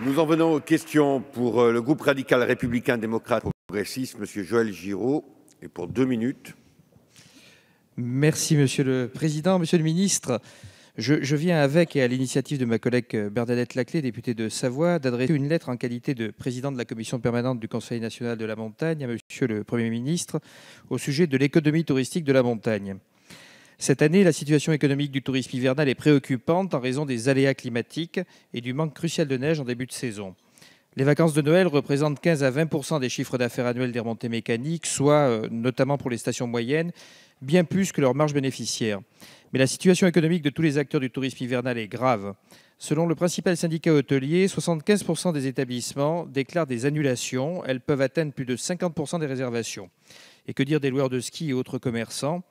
Nous en venons aux questions pour euh, le groupe radical républicain démocrate progressiste, Monsieur Joël Giraud, et pour deux minutes. Merci, Monsieur le Président. Monsieur le Ministre, je, viens avec et à l'initiative de ma collègue euh, Bernadette Laclé, députée de Savoie, d'adresser une lettre en qualité de président de la commission permanente du Conseil national de la montagne à Monsieur le Premier ministre au sujet de l'économie touristique de la montagne. Cette année, la situation économique du tourisme hivernal est préoccupante en raison des aléas climatiques et du manque crucial de neige en début de saison. Les vacances de Noël représentent 15 à 20 des chiffres d'affaires annuels des remontées mécaniques, soit, euh, notamment pour les stations moyennes, bien plus que leur marge bénéficiaire. Mais la situation économique de tous les acteurs du tourisme hivernal est grave. Selon le principal syndicat hôtelier, 75 des établissements déclarent des annulations. Elles peuvent atteindre plus de 50 des réservations. Et que dire des loueurs de ski et autres commerçants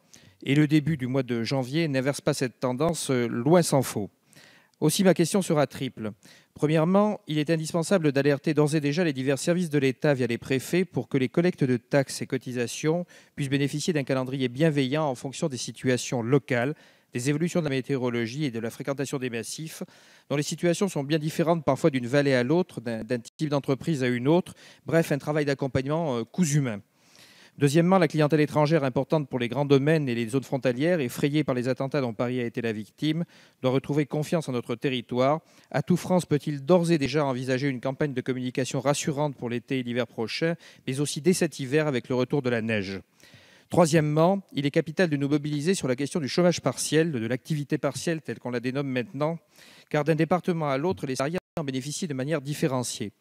et le début du mois de janvier n'inverse pas cette tendance, loin s'en faut. Aussi, ma question sera triple. Premièrement, il est indispensable d'alerter d'ores et déjà les divers services de l'État via les préfets pour que les collectes de taxes et cotisations puissent bénéficier d'un calendrier bienveillant en fonction des situations locales, des évolutions de la météorologie et de la fréquentation des massifs, dont les situations sont bien différentes parfois d'une vallée à l'autre, d'un type d'entreprise à une autre. Bref, un travail d'accompagnement coûts euh, cousu Deuxièmement, la clientèle étrangère importante pour les grands domaines et les zones frontalières, effrayée par les attentats dont Paris a été la victime, doit retrouver confiance en notre territoire. tout France peut-il d'ores et déjà envisager une campagne de communication rassurante pour l'été et l'hiver prochain, mais aussi dès cet hiver avec le retour de la neige Troisièmement, il est capital de nous mobiliser sur la question du chômage partiel, de l'activité partielle telle qu'on la dénomme maintenant, car d'un département à l'autre, les salariés en bénéficient de manière différenciée.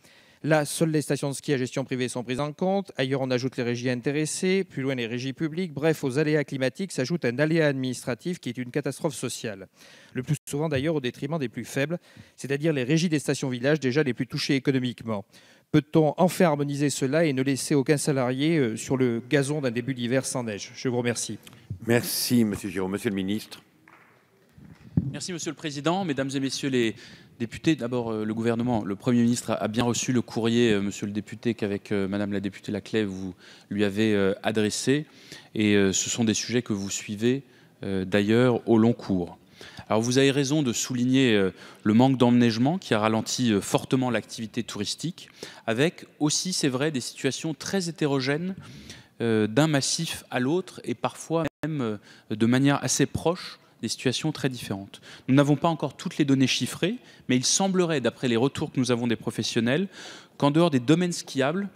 Là, seules les stations de ski à gestion privée sont prises en compte. Ailleurs, on ajoute les régies intéressées, plus loin les régies publiques. Bref, aux aléas climatiques s'ajoute un aléa administratif qui est une catastrophe sociale. Le plus souvent d'ailleurs au détriment des plus faibles, c'est-à-dire les régies des stations villages déjà les plus touchées économiquement. Peut-on enfin harmoniser cela et ne laisser aucun salarié euh, sur le gazon d'un début d'hiver sans neige Je vous remercie. Merci, Monsieur Giraud. Monsieur le Ministre. Merci, Monsieur le Président, Mesdames et Messieurs les député, d'abord euh, le gouvernement, le Premier ministre a, bien reçu le courrier, euh, monsieur le député, qu'avec euh, madame la députée Laclay, vous lui avez adressé. Et ce sont des sujets que vous suivez d'ailleurs au long cours. Alors vous avez raison de souligner le manque d'emneigement qui a ralenti fortement l'activité touristique, avec aussi, c'est vrai, des situations très hétérogènes d'un massif à l'autre et parfois même de manière assez proche des situations très différentes. Nous n'avons pas encore toutes les données chiffrées, mais il semblerait, d'après les retours que nous avons des professionnels, qu'en dehors des domaines skiables,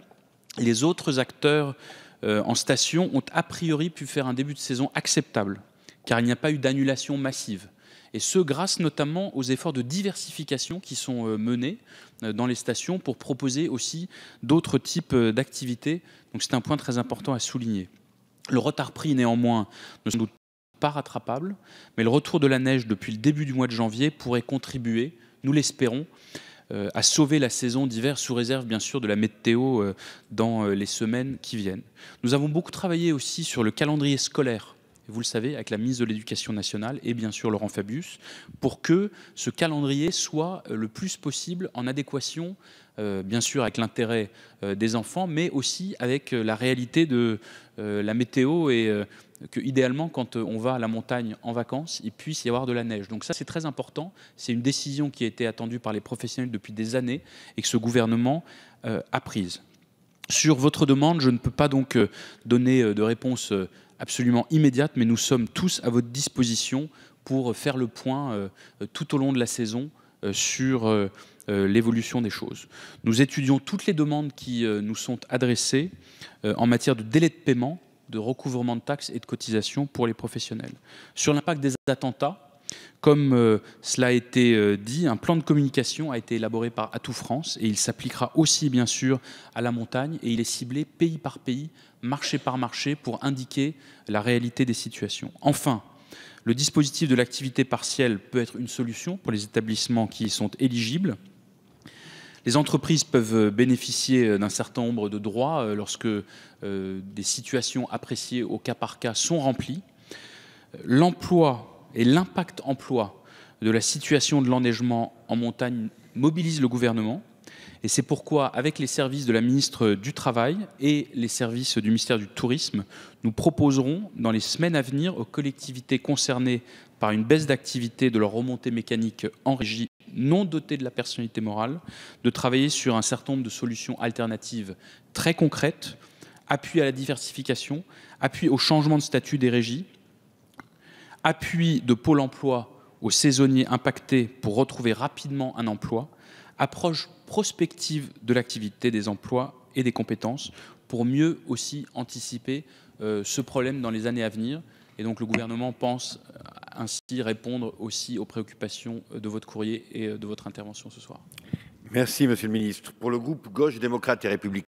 les autres acteurs euh, en station ont a priori pu faire un début de saison acceptable, car il n'y a pas eu d'annulation massive. Et ce, grâce notamment aux efforts de diversification qui sont euh, menés euh, dans les stations pour proposer aussi d'autres types d'activités. Donc c'est un point très important à souligner. Le retard pris, néanmoins, ne pas mais le retour de la neige depuis le début du mois de janvier pourrait contribuer, nous l'espérons, euh, à sauver la saison d'hiver sous réserve bien sûr de la météo euh, dans euh, les semaines qui viennent. Nous avons beaucoup travaillé aussi sur le calendrier scolaire vous le savez, avec la mise de l'Éducation nationale et bien sûr Laurent Fabius, pour que ce calendrier soit le plus possible en adéquation, bien sûr, avec l'intérêt des enfants, mais aussi avec la réalité de la météo et que idéalement, quand euh, on va à la montagne en vacances, il puisse y avoir de la neige. Donc ça, c'est très important. C'est une décision qui a été attendue par les professionnels depuis des années et que ce gouvernement euh, a prise. Sur votre demande, je ne peux pas donc euh, donner de réponse absolument immédiate, mais nous sommes tous à votre disposition pour faire le point tout au long de la saison sur l'évolution des choses. Nous étudions toutes les demandes qui nous sont adressées en matière de délai de paiement de recouvrement de taxes et de cotisations pour les professionnels. Sur l'impact des attentats, comme euh, cela a été euh, dit, un plan de communication a été élaboré par Atout France et il s'appliquera aussi bien sûr à la montagne et il est ciblé pays par pays, marché par marché pour indiquer la réalité des situations. Enfin, le dispositif de l'activité partielle peut être une solution pour les établissements qui y sont éligibles. Les entreprises peuvent euh, bénéficier euh, d'un certain nombre de droits euh, lorsque des situations appréciées au cas par cas sont remplies. L'emploi et l'impact emploi de la situation de l'enneigement en montagne mobilisent le gouvernement. Et c'est pourquoi, avec les services de la ministre du Travail et les services du ministère du Tourisme, nous proposerons dans les semaines à venir aux collectivités concernées par une baisse d'activité de leur remontée mécanique en régie non dotés de la personnalité morale, de travailler sur un certain nombre de solutions alternatives très concrètes, appui à la diversification, appui au changement de statut des régies, appui de Pôle emploi aux saisonniers impactés pour retrouver rapidement un emploi, approche prospective de l'activité des emplois et des compétences pour mieux aussi anticiper euh, ce problème dans les années à venir. Et donc le gouvernement pense ainsi répondre aussi aux préoccupations euh, de votre courrier et euh, de votre intervention ce soir. Merci, Monsieur le Ministre. Pour le groupe Gauche démocrate et républicain,